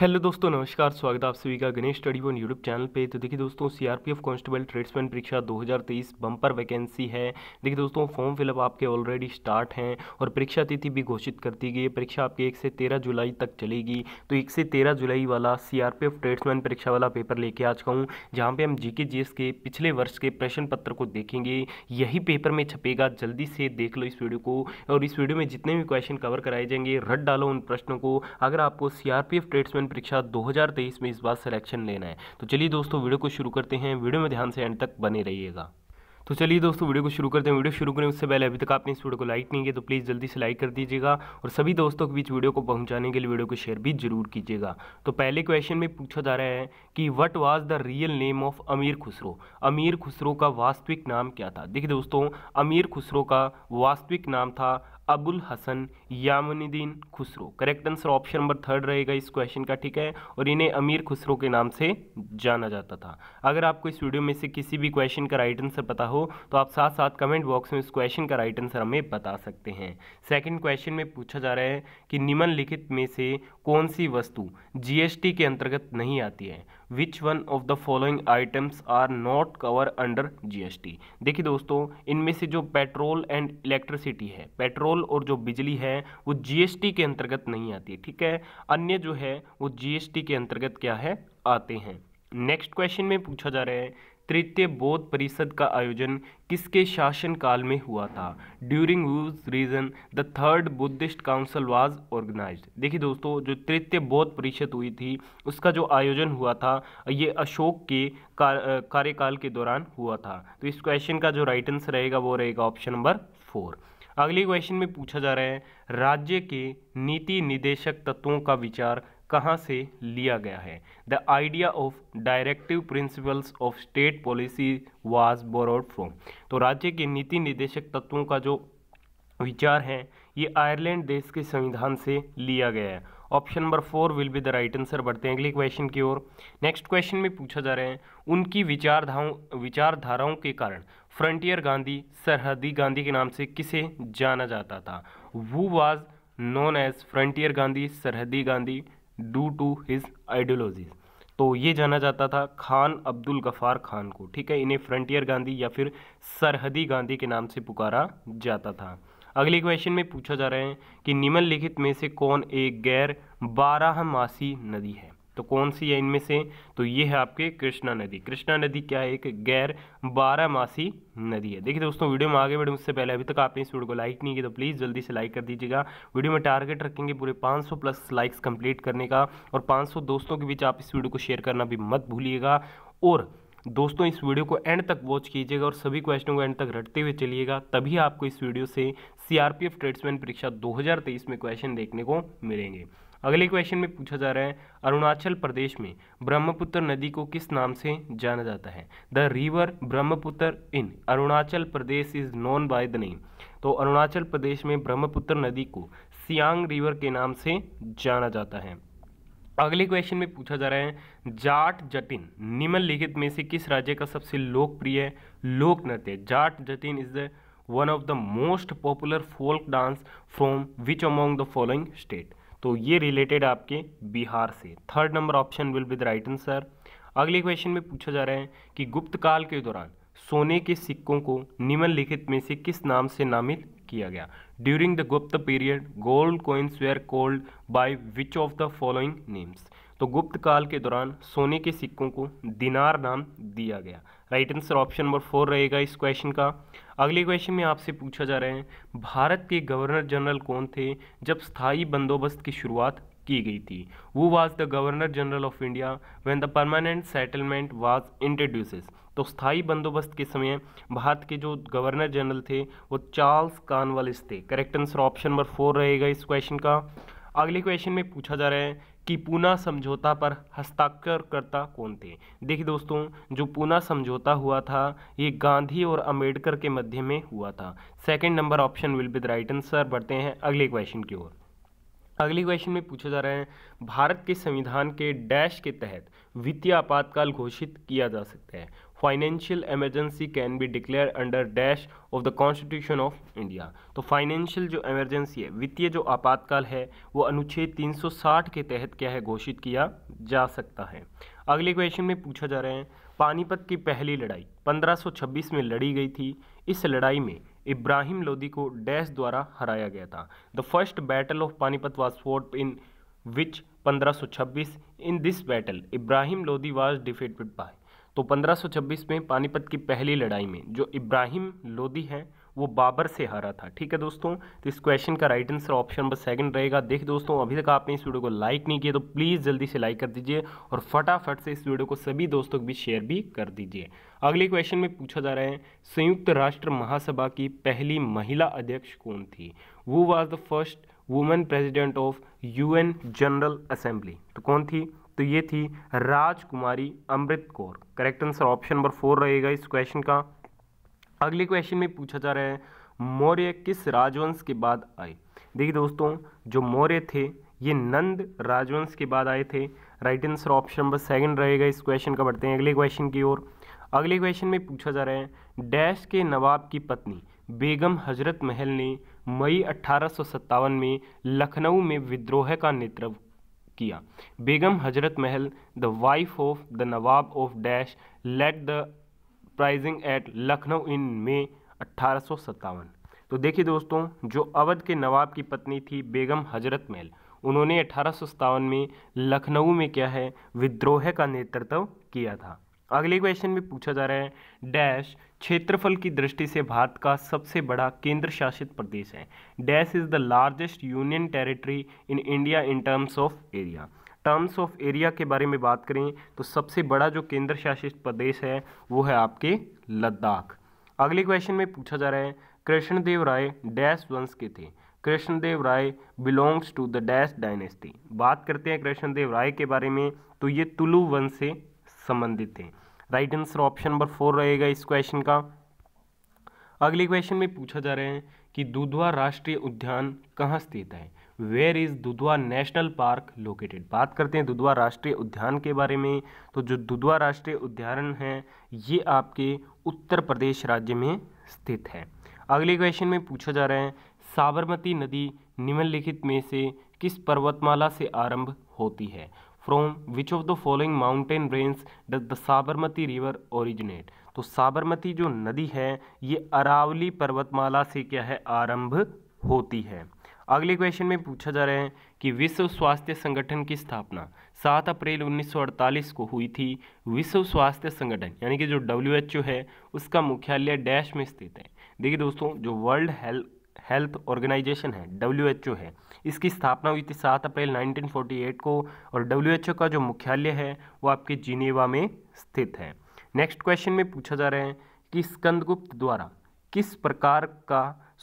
hello दोस्तों नमस्कार स्वागत है आप सभी का Ganesh study one YouTube channel पे तो देखिए दोस्तों सीआरपीएफ कांस्टेबल ट्रेड्समैन परीक्षा 2023 बम्पर वैकेंसी है देखिए दोस्तों फॉर्म फिलअप आपके ऑलरेडी स्टार्ट हैं और परीक्षा तिथि भी घोषित कर दी गई है परीक्षा आपके एक से तेरह जुलाई तक चलेगी तो एक से तेरह जुलाई वाला सी ट्रेड्समैन परीक्षा वाला पेपर लेके आ चुका हूँ जहाँ पर हम जी के के पिछले वर्ष के प्रश्न पत्र को देखेंगे यही पेपर में छपेगा जल्दी से देख लो इस वीडियो को और इस वीडियो में जितने भी क्वेश्चन कवर कराए जाएंगे रट डालो उन प्रश्नों को अगर आपको सी आर ट्रेड्समैन प्रतियोगिताएं परीक्षा 2023 में इस बार सिलेक्शन लेना है तो चलिए दोस्तों वीडियो को शुरू करते हैं वीडियो में ध्यान से एंड तक बने रहिएगा तो चलिए दोस्तों वीडियो को शुरू करते हैं वीडियो शुरू करें उससे पहले अभी तक आपने इस वीडियो को लाइक नहीं किया तो प्लीज़ जल्दी से लाइक कर दीजिएगा और सभी दोस्तों के बीच वीडियो को पहुंचाने के लिए वीडियो को शेयर भी जरूर कीजिएगा तो पहले क्वेश्चन में पूछा जा रहा है कि what was the real name of Amir Khusro अमीर खुसरो का वास्तविक नाम क्या था देखिए दोस्तों अमीर खुसरो का वास्तविक नाम था Abul Hasan Yaminuddin Khusro correct answer option number third रहेगा इस क्वेश्चन का ठीक है और इन्हें अमीर खुसरो के नाम से जाना जाता था अगर आपको इस वीडियो में से किसी भी क्वेश्चन का राइट आंसर पता हो तो आप साथ साथ कमेंट बॉक्स में इस क्वेश्चन का राइट आंसर हमें बता सकते हैं सेकेंड क्वेश्चन में पूछा जा रहा है कि निम्नलिखित में से कौन सी वस्तु जी के अंतर्गत नहीं आती है which one of the following items are not covered under GST देखिए दोस्तों इनमें से जो पेट्रोल एंड इलेक्ट्रिसिटी है पेट्रोल और जो बिजली है वो जीएसटी के अंतर्गत नहीं आती ठीक है अन्य जो है वो जीएसटी के अंतर्गत क्या है आते हैं नेक्स्ट क्वेश्चन में पूछा जा रहा है तृतीय बौद्ध परिषद का आयोजन किसके शासनकाल में हुआ था during whose reign the third Buddhist council was organise देखिए दोस्तों जो तृतीय बौद्ध परिषद हुई थी उसका जो आयोजन हुआ था ये अशोक के कार्यकाल के दौरान हुआ था तो इस क्वेश्चन का जो राइट आंसर रहेगा वो रहेगा ऑप्शन नंबर फोर अगले क्वेश्चन में पूछा जा रहा है राज्य के नीति निदेशक तत्वों का विचार कहाँ से लिया गया है the idea of directive principles of state policy was borrowed from तो राज्य के नीति निर्देशक तत्वों का जो विचार है ये आयरलैंड देश के संविधान से लिया गया है option number four will be the right answer बढ़ते हैं अगले क्वेश्चन की ओर नेक्स्ट क्वेश्चन में पूछा जा रहे हैं उनकी विचारधाओं विचारधाराओं के कारण फ्रंटियर गांधी सरहदी गांधी के नाम से किसे जाना जाता था वो was known as frontier Gandhi Sarhadi Gandhi due to his ideologies तो ये जाना जाता था खान अब्दुल गफ़ार खान को ठीक है इन्हें फ्रंटियर गांधी या फिर सरहदी गांधी के नाम से पुकारा जाता था अगले क्वेश्चन में पूछा जा रहा है कि निम्नलिखित में से कौन एक गैर बारहमासी नदी है तो कौन सी है इनमें से तो ये है आपके कृष्णा नदी कृष्णा नदी क्या है एक गैर बारहमासी नदी है देखिए दोस्तों वीडियो में आगे बढ़े उससे पहले अभी तक आपने इस वीडियो को लाइक नहीं किया तो प्लीज़ जल्दी से लाइक कर दीजिएगा वीडियो में टारगेट रखेंगे पूरे 500 प्लस लाइक्स कंप्लीट करने का और 500 दोस्तों के बीच आप इस वीडियो को शेयर करना भी मत भूलिएगा और दोस्तों इस वीडियो को एंड तक वॉच कीजिएगा और सभी क्वेश्चनों को एंड तक रटते हुए चलिएगा तभी आपको इस वीडियो से सीआरपीएफ ट्रेड्समैन परीक्षा 2023 में क्वेश्चन देखने को मिलेंगे अगले क्वेश्चन में पूछा जा रहा है अरुणाचल प्रदेश में ब्रह्मपुत्र नदी को किस नाम से जाना जाता है the river Brahmaputra in Arunachal Pradesh is known by the name तो अरुणाचल प्रदेश में ब्रह्मपुत्र नदी को सियांग रिवर के नाम से जाना जाता है अगले क्वेश्चन में पूछा जा रहा है जाट जटिन निम्नलिखित में से किस राज्य का सबसे लोकप्रिय लोक नृत्य Jat Jatin is the one of the most popular folk dance from which among the following state तो ये रिलेटेड आपके बिहार से third number option will be the right answer अगले क्वेश्चन में पूछा जा रहा है कि गुप्त काल के दौरान सोने के सिक्कों को निम्नलिखित में से किस नाम से नामित किया गया during the Gupta period gold coins were called by which of the following names तो गुप्त काल के दौरान सोने के सिक्कों को दिनार नाम दिया गया right answer option number four रहेगा इस क्वेश्चन का अगले क्वेश्चन में आपसे पूछा जा रहा है भारत के गवर्नर जनरल कौन थे जब स्थायी बंदोबस्त की शुरुआत की गई थी वो was the governor general of India when the permanent settlement was introduces तो स्थायी बंदोबस्त के समय भारत के जो गवर्नर जनरल थे वो चार्ल्स कानवालिस थे correct answer option number four रहेगा इस क्वेश्चन का अगले क्वेश्चन में पूछा जा रहा है कि पूना समझौता पर हस्ताक्षरकर्ता कौन थे देखिए दोस्तों जो पूना समझौता हुआ था ये गांधी और अम्बेडकर के मध्य में हुआ था second number option will be the right answer बढ़ते हैं अगले क्वेश्चन की ओर अगले क्वेश्चन में पूछा जा रहा है भारत के संविधान के डैश के तहत वित्तीय आपातकाल घोषित किया जा सकता है financial emergency can be declare under dash of the constitution of India तो फाइनेंशियल जो एमरजेंसी है वित्तीय जो आपातकाल है वो अनुच्छेद 360 के तहत क्या है घोषित किया जा सकता है अगले क्वेश्चन में पूछा जा रहे हैं पानीपत की पहली लड़ाई 1526 में लड़ी गई थी इस लड़ाई में इब्राहिम लोदी को डैश द्वारा हराया गया था the first battle of Panipat was fought in which 1526 in this battle Ibrahim Lodi was defeated by तो 1526 में पानीपत की पहली लड़ाई में जो इब्राहिम लोदी है वो बाबर से हारा था ठीक है दोस्तों तो इस क्वेश्चन का right answer option number second रहेगा देख दोस्तों अभी तक आपने इस वीडियो को लाइक नहीं किया तो प्लीज़ जल्दी से लाइक कर दीजिए और फटाफट से इस वीडियो को सभी दोस्तों के बीच शेयर भी कर दीजिए अगले क्वेश्चन में पूछा जा रहा है संयुक्त राष्ट्र महासभा की पहली महिला अध्यक्ष कौन थी वो was the first women president of U general assembly तो कौन थी तो ये थी Rajkumari Amrit Kaur correct answer option number four रहेगा इस क्वेश्चन का अगले क्वेश्चन में पूछा जा रहा है मौर्य किस राजवंश के बाद आए देखिए दोस्तों जो मौर्य थे ये नंद राजवंश के बाद आए थे right answer option number second रहेगा इस क्वेश्चन का बढ़ते हैं अगले क्वेश्चन की ओर अगले क्वेश्चन में पूछा जा रहा है डैश के नवाब की पत्नी बेगम हजरत महल ने मई अट्ठारह में लखनऊ में विद्रोह का नेतृत्व किया Begum Hazrat Mahal the wife of the Nawab of dash led the uprising at Lucknow in May अट्ठारह तो देखिए दोस्तों जो अवध के नवाब की पत्नी थी बेगम हजरत महल उन्होंने अठारह में लखनऊ में क्या है विद्रोह का नेतृत्व किया था अगले क्वेश्चन में पूछा जा रहा है डैश क्षेत्रफल की दृष्टि से भारत का सबसे बड़ा केंद्र शासित प्रदेश है dash is the largest union territory in India in terms of area terms of area के बारे में बात करें तो सबसे बड़ा जो केंद्र शासित प्रदेश है वो है आपके लद्दाख अगले क्वेश्चन में पूछा जा रहा है कृष्णदेव राय डैश वंश के थे Krishnadeva Raya belongs to the dash dynasty बात करते हैं कृष्णदेव राय के बारे में तो ये तुलु वंश से संबंधित है right answer option number four रहेगा इस क्वेश्चन का अगले क्वेश्चन में पूछा जा रहा है कि दुधवा राष्ट्रीय उद्यान कहाँ स्थित है where is Dudhwa national park located बात करते हैं दुधवा राष्ट्रीय उद्यान के बारे में तो जो दुधवा राष्ट्रीय उद्यान है ये आपके उत्तर प्रदेश राज्य में स्थित है अगले क्वेश्चन में पूछा जा रहा है साबरमती नदी निम्नलिखित में से किस पर्वतमाला से आरंभ होती है from which of the following mountain range does the Sabarmati river originate तो साबरमती जो नदी है ये अरावली पर्वतमाला से क्या है आरंभ होती है अगले क्वेश्चन में पूछा जा रहा है कि विश्व स्वास्थ्य संगठन की स्थापना 7 अप्रैल 1948 को हुई थी विश्व स्वास्थ्य संगठन यानी कि जो डब्ल्यू है उसका मुख्यालय डैश में स्थित है देखिए दोस्तों जो वर्ल्ड हेल्थ हेल्थ ऑर्गेनाइजेशन है डब्ल्यू है इसकी स्थापना हुई थी सात अप्रैल 1948 को और डब्ल्यू का जो मुख्यालय है वो आपके जिनेवा में स्थित है नेक्स्ट क्वेश्चन में पूछा जा रहा है कि स्कंदगुप्त द्वारा किस प्रकार का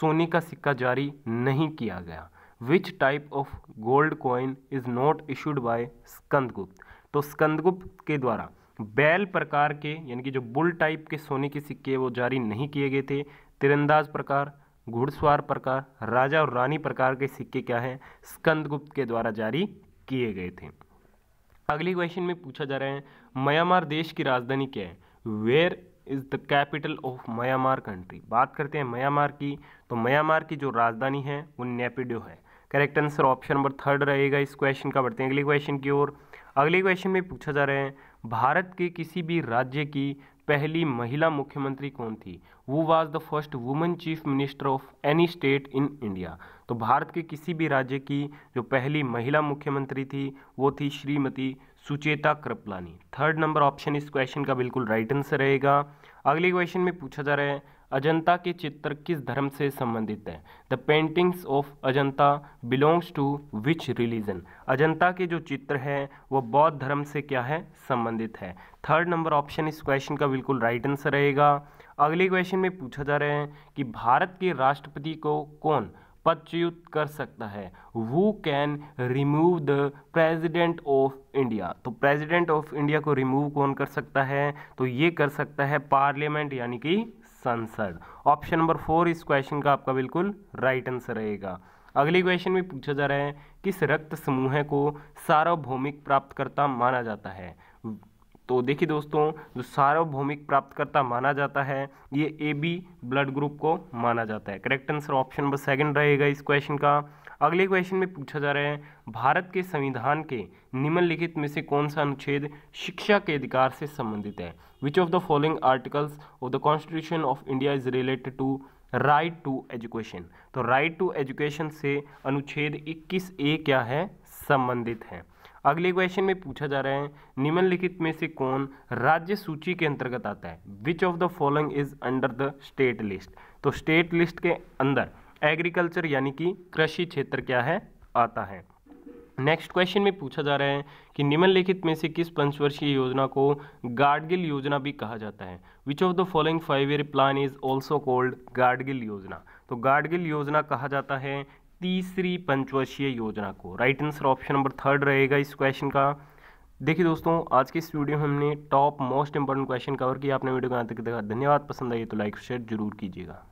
सोने का सिक्का जारी नहीं किया गया which type of gold coin is not issued by Skandagupta तो स्कंदगुप्त के द्वारा बैल प्रकार के यानी कि जो बुल टाइप के सोने के सिक्के वो जारी नहीं किए गए थे तिरंदाज प्रकार घुड़सवार प्रकार राजा और रानी प्रकार के सिक्के क्या हैं स्कंदगुप्त के द्वारा जारी किए गए थे अगली क्वेश्चन में पूछा जा रहा है म्यांमार देश की राजधानी क्या है where is the capital of Myanmar country बात करते हैं म्यांमार की तो म्यांमार की जो राजधानी है वो नेपिडो है correct answer option number third रहेगा इस क्वेश्चन का बढ़ते हैं अगले क्वेश्चन की ओर अगले क्वेश्चन में पूछा जा रहा है भारत के किसी भी राज्य की पहली महिला मुख्यमंत्री कौन थी वो was the first women chief minister of any state in India तो भारत के किसी भी राज्य की जो पहली महिला मुख्यमंत्री थी वो थी Shrimati Sucheta Kripalani third number option इस क्वेश्चन का बिल्कुल राइट आंसर रहेगा अगले क्वेश्चन में पूछा जा रहा है अजंता के चित्र किस धर्म से संबंधित है the paintings of Ajanta belongs to which religion Ajanta के जो चित्र है वो बौद्ध धर्म से क्या है संबंधित है थर्ड नंबर ऑप्शन इस क्वेश्चन का बिल्कुल राइट आंसर रहेगा अगले क्वेश्चन में पूछा जा रहा है कि भारत के राष्ट्रपति को कौन पदच्युत कर सकता है वो can remove the president of India तो प्रेसिडेंट ऑफ इंडिया को रिमूव कौन कर सकता है तो ये कर सकता है पार्लियामेंट यानी कि संसद ऑप्शन नंबर फोर इस क्वेश्चन का आपका बिल्कुल राइट आंसर रहेगा अगले क्वेश्चन में पूछा जा रहा है किस रक्त समूह को सार्वभौमिक प्राप्तकर्ता माना जाता है तो देखिए दोस्तों जो सार्वभौमिक प्राप्तकर्ता माना जाता है ये ए बी ब्लड ग्रुप को माना जाता है correct answer option number second रहेगा इस क्वेश्चन का अगले क्वेश्चन में पूछा जा रहा है भारत के संविधान के निम्नलिखित में से कौन सा अनुच्छेद शिक्षा के अधिकार से संबंधित है which of the following articles of the constitution of India is related to right to education तो राइट टू एजुकेशन से अनुच्छेद इक्कीस ए क्या है संबंधित है अगले क्वेश्चन में पूछा जा रहा है निम्नलिखित में से कौन राज्य सूची के अंतर्गत आता है which of the following is under the state list तो स्टेट लिस्ट के अंदर एग्रीकल्चर यानी कि कृषि क्षेत्र क्या है आता है नेक्स्ट क्वेश्चन में पूछा जा रहा है कि निम्नलिखित में से किस पंचवर्षीय योजना को गार्डगिल योजना भी कहा जाता है which of the following five year plan is also called Gadgil योजना तो गार्डगिल योजना कहा जाता है तीसरी पंचवर्षीय योजना को right answer option number third रहेगा इस क्वेश्चन का देखिए दोस्तों आज के इस वीडियो में हमने top most important question cover किया आपने वीडियो को आते तक देखा धन्यवाद पसंद आई तो लाइक शेयर जरूर कीजिएगा